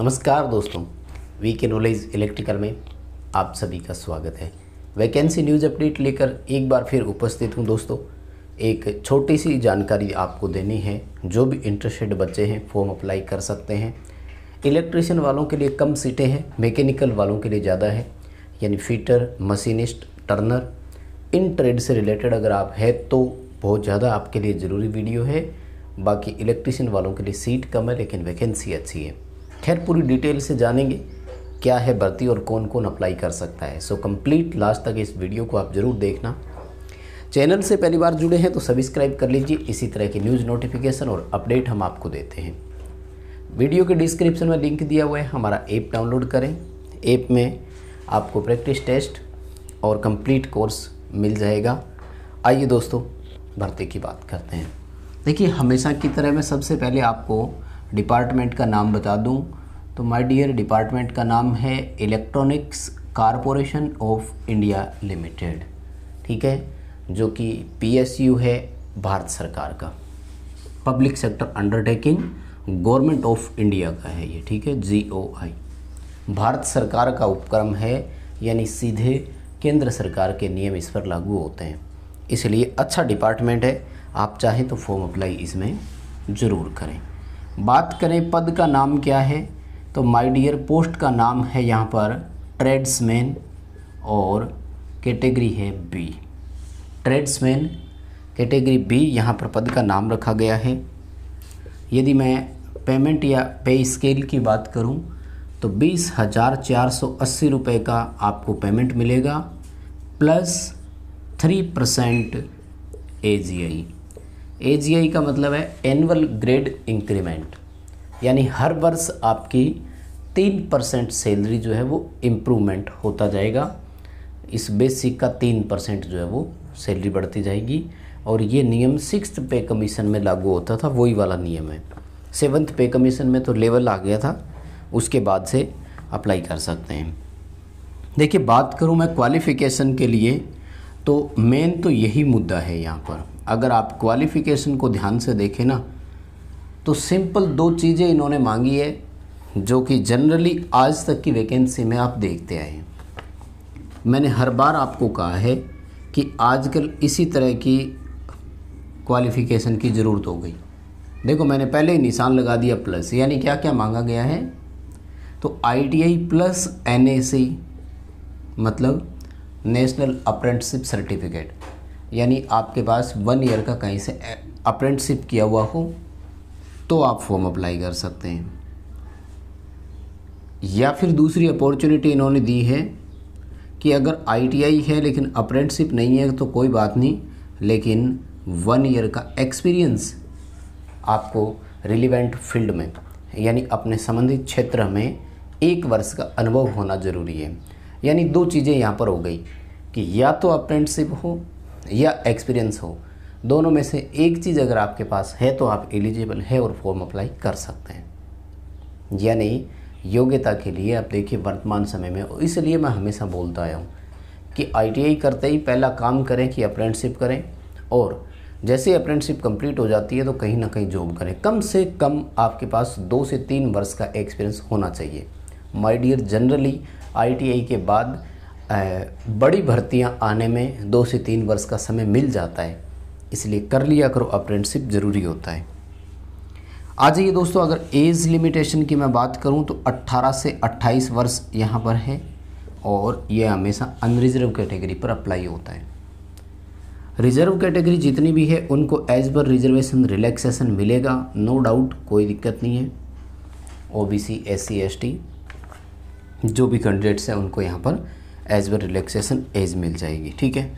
नमस्कार दोस्तों वी के नॉलेज इलेक्ट्रिकल में आप सभी का स्वागत है वैकेंसी न्यूज़ अपडेट लेकर एक बार फिर उपस्थित हूं दोस्तों एक छोटी सी जानकारी आपको देनी है जो भी इंटरेस्टेड बच्चे हैं फॉर्म अप्लाई कर सकते हैं इलेक्ट्रिशियन वालों के लिए कम सीटें हैं मैकेनिकल वालों के लिए ज़्यादा है यानी फीटर मशीनिस्ट टर्नर इन ट्रेड से रिलेटेड अगर आप है तो बहुत ज़्यादा आपके लिए ज़रूरी वीडियो है बाकी इलेक्ट्रिशियन वालों के लिए सीट कम है लेकिन वैकेंसी अच्छी है खैर पूरी डिटेल से जानेंगे क्या है भर्ती और कौन कौन अप्लाई कर सकता है सो कंप्लीट लास्ट तक इस वीडियो को आप ज़रूर देखना चैनल से पहली बार जुड़े हैं तो सब्सक्राइब कर लीजिए इसी तरह की न्यूज़ नोटिफिकेशन और अपडेट हम आपको देते हैं वीडियो के डिस्क्रिप्शन में लिंक दिया हुआ है हमारा ऐप डाउनलोड करें ऐप में आपको प्रैक्टिस टेस्ट और कंप्लीट कोर्स मिल जाएगा आइए दोस्तों भर्ती की बात करते हैं देखिए हमेशा की तरह मैं सबसे पहले आपको डिपार्टमेंट का नाम बता दूं तो माय डियर डिपार्टमेंट का नाम है electronics corporation of India limited ठीक है जो कि पीएसयू है भारत सरकार का public sector undertaking government of India का है ये ठीक है जी ओ आई भारत सरकार का उपक्रम है यानी सीधे केंद्र सरकार के नियम इस पर लागू होते हैं इसलिए अच्छा डिपार्टमेंट है आप चाहें तो फॉर्म अप्लाई इसमें ज़रूर करें बात करें पद का नाम क्या है तो माय डियर पोस्ट का नाम है यहाँ पर ट्रेड्समैन और कैटेगरी है बी ट्रेड्समैन कैटेगरी बी यहाँ पर पद का नाम रखा गया है यदि मैं पेमेंट या पे स्केल की बात करूँ तो बीस हज़ार चार सौ अस्सी रुपये का आपको पेमेंट मिलेगा plus three percent A G I A का मतलब है एनुअल ग्रेड इंक्रीमेंट यानी हर वर्ष आपकी तीन परसेंट सैलरी जो है वो इम्प्रूवमेंट होता जाएगा इस बेसिक का तीन परसेंट जो है वो सैलरी बढ़ती जाएगी और ये नियम सिक्स पे कमीशन में लागू होता था वही वाला नियम है सेवन्थ पे कमीशन में तो लेवल आ गया था उसके बाद से अप्लाई कर सकते हैं देखिए बात करूँ मैं क्वालिफ़िकेशन के लिए तो मेन तो यही मुद्दा है यहाँ पर अगर आप क्वालिफ़िकेशन को ध्यान से देखें ना तो सिंपल दो चीज़ें इन्होंने मांगी है जो कि जनरली आज तक की वैकेंसी में आप देखते आए हैं मैंने हर बार आपको कहा है कि आजकल इसी तरह की क्वालिफ़िकेशन की ज़रूरत हो गई देखो मैंने पहले ही निशान लगा दिया प्लस यानी क्या क्या मांगा गया है तो आई प्लस एन मतलब नेशनल अप्रेंटशिप सर्टिफिकेट यानी आपके पास वन ईयर का कहीं से अप्रेंटशिप किया हुआ हो तो आप फॉर्म अप्लाई कर सकते हैं या फिर दूसरी अपॉर्चुनिटी इन्होंने दी है कि अगर आईटीआई है लेकिन अप्रेंटशिप नहीं है तो कोई बात नहीं लेकिन वन ईयर का एक्सपीरियंस आपको रिलीवेंट फील्ड में यानी अपने संबंधित क्षेत्र में एक वर्ष का अनुभव होना ज़रूरी है यानी दो चीज़ें यहाँ पर हो गई कि या तो अप्रेंटशिप हो या एक्सपीरियंस हो दोनों में से एक चीज़ अगर आपके पास है तो आप एलिजिबल है और फॉर्म अप्लाई कर सकते हैं यानी योग्यता के लिए आप देखिए वर्तमान समय में इसलिए मैं हमेशा बोलता आया हूँ कि आईटीआई करते ही पहला काम करें कि अप्रेंटशिप करें और जैसे अप्रेंटशिप कंप्लीट हो जाती है तो कहीं ना कहीं जॉब करें कम से कम आपके पास दो से तीन वर्ष का एक्सपीरियंस होना चाहिए माय डियर जनरली आईटीआई के बाद बड़ी भर्तियां आने में दो से तीन वर्ष का समय मिल जाता है इसलिए कर लिया करो अप्रेंटशिप ज़रूरी होता है आ जाइए दोस्तों अगर एज लिमिटेशन की मैं बात करूं तो 18 से 28 वर्ष यहां पर है और ये हमेशा अनरिजर्व कैटेगरी पर अप्लाई होता है रिजर्व कैटेगरी जितनी भी है उनको एज पर रिजर्वेशन रिलैक्सेशन मिलेगा नो no डाउट कोई दिक्कत नहीं है ओबीसी एससी एसटी जो भी कैंडिडेट्स हैं उनको यहाँ पर एज पर रिलैक्सेशन एज मिल जाएगी ठीक है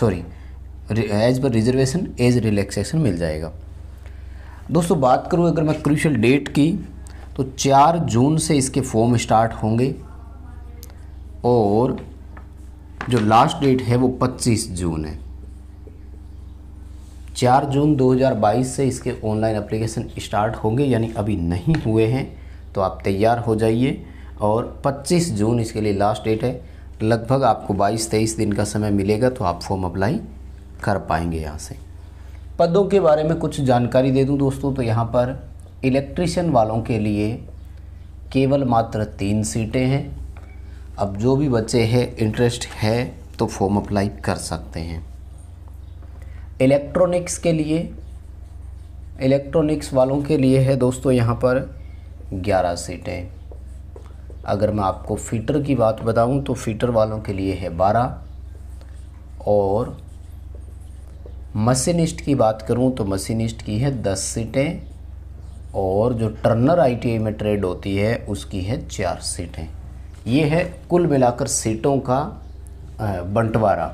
सॉरी एज पर रिजर्वेशन एज रिलैक्सेशन मिल जाएगा दोस्तों बात करूँ अगर मैं क्रूशल डेट की तो चार जून से इसके फॉर्म स्टार्ट होंगे और जो लास्ट डेट है वो 25 जून है चार जून 2022 से इसके ऑनलाइन एप्लीकेशन स्टार्ट होंगे यानी अभी नहीं हुए हैं तो आप तैयार हो जाइए और 25 जून इसके लिए लास्ट डेट है लगभग आपको 22-23 दिन का समय मिलेगा तो आप फॉर्म अप्लाई कर पाएंगे यहाँ से पदों के बारे में कुछ जानकारी दे दूँ दोस्तों तो यहाँ पर इलेक्ट्रिशियन वालों के लिए केवल मात्र तीन सीटें हैं अब जो भी बच्चे हैं इंटरेस्ट है तो फॉर्म अप्लाई कर सकते हैं इलेक्ट्रॉनिक्स के लिए इलेक्ट्रॉनिक्स वालों के लिए है दोस्तों यहाँ पर ग्यारह सीटें अगर मैं आपको फ़ीटर की बात बताऊं तो फ़ीटर वालों के लिए है बारह और मशीनिस्ट की बात करूं तो मशीनिस्ट की है दस सीटें और जो टर्नर आईटीआई में ट्रेड होती है उसकी है चार सीटें ये है कुल मिलाकर सीटों का बंटवारा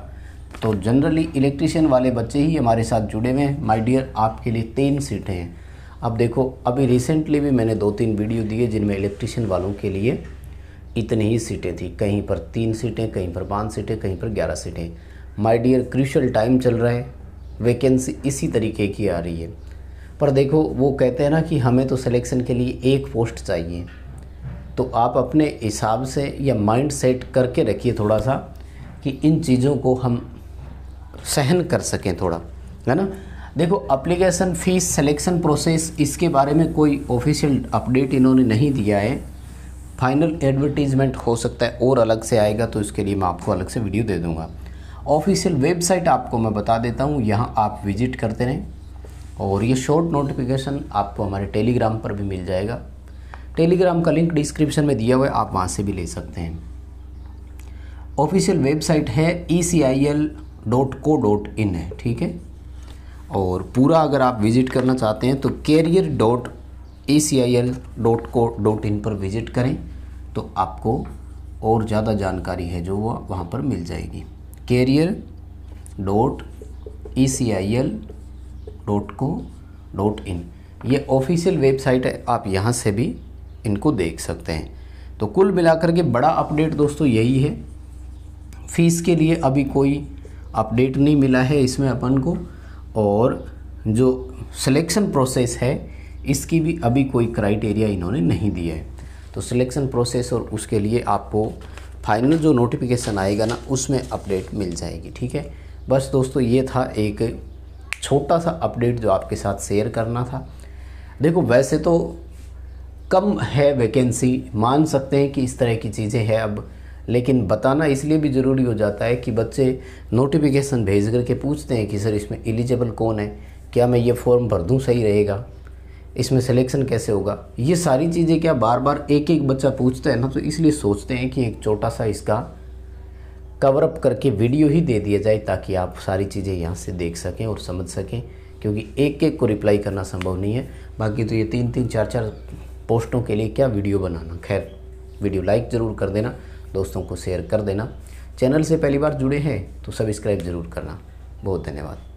तो जनरली इलेक्ट्रिशियन वाले बच्चे ही हमारे साथ जुड़े हुए हैं माय डियर आपके लिए तीन सीटें हैं अब देखो अभी रिसेंटली भी मैंने दो तीन वीडियो दिए जिनमें इलेक्ट्रिशियन वालों के लिए इतनी ही सीटें थी कहीं पर तीन सीटें कहीं पर पाँच सीटें कहीं पर ग्यारह सीटें माई डियर क्रिशल टाइम चल रहा है वैकेंसी इसी तरीके की आ रही है पर देखो वो कहते हैं ना कि हमें तो सिलेक्शन के लिए एक पोस्ट चाहिए तो आप अपने हिसाब से या माइंड सेट करके रखिए थोड़ा सा कि इन चीज़ों को हम सहन कर सकें थोड़ा है ना देखो अप्लीकेशन फ़ीस सिलेक्शन प्रोसेस इसके बारे में कोई ऑफिशियल अपडेट इन्होंने नहीं दिया है फाइनल एडवर्टीज़मेंट हो सकता है और अलग से आएगा तो इसके लिए मैं आपको अलग से वीडियो दे दूँगा ऑफिशियल वेबसाइट आपको मैं बता देता हूँ यहाँ आप विजिट करते रहें और ये शॉर्ट नोटिफिकेशन आपको हमारे टेलीग्राम पर भी मिल जाएगा टेलीग्राम का लिंक डिस्क्रिप्शन में दिया हुआ है आप वहाँ से भी ले सकते हैं ऑफिशियल वेबसाइट है E C I L dot co dot in है ठीक है और पूरा अगर आप विज़िट करना चाहते हैं तो career dot E C I L dot co dot in पर विज़िट करें तो आपको और ज़्यादा जानकारी है जो वह वहाँ पर मिल जाएगी career dot E C I L dot co dot in ये ऑफिशियल वेबसाइट है आप यहाँ से भी इनको देख सकते हैं तो कुल मिलाकर के बड़ा अपडेट दोस्तों यही है फीस के लिए अभी कोई अपडेट नहीं मिला है इसमें अपन को और जो सिलेक्शन प्रोसेस है इसकी भी अभी कोई क्राइटेरिया इन्होंने नहीं दिया है तो सिलेक्शन प्रोसेस और उसके लिए आपको फाइनल जो नोटिफिकेशन आएगा ना उसमें अपडेट मिल जाएगी ठीक है बस दोस्तों ये था एक छोटा सा अपडेट जो आपके साथ शेयर करना था देखो वैसे तो कम है वैकेंसी मान सकते हैं कि इस तरह की चीज़ें हैं अब लेकिन बताना इसलिए भी ज़रूरी हो जाता है कि बच्चे नोटिफिकेशन भेज करके पूछते हैं कि सर इसमें एलिजिबल कौन है क्या मैं ये फॉर्म भर दूँ सही रहेगा इसमें सिलेक्शन कैसे होगा ये सारी चीज़ें क्या बार बार एक एक बच्चा पूछता है ना तो इसलिए सोचते हैं कि एक छोटा सा इसका कवरअप करके वीडियो ही दे दिया जाए ताकि आप सारी चीज़ें यहाँ से देख सकें और समझ सकें क्योंकि एक एक को रिप्लाई करना संभव नहीं है बाकी तो ये तीन तीन चार चार पोस्टों के लिए क्या वीडियो बनाना खैर वीडियो लाइक ज़रूर कर देना दोस्तों को शेयर कर देना चैनल से पहली बार जुड़े हैं तो सब्सक्राइब ज़रूर करना बहुत धन्यवाद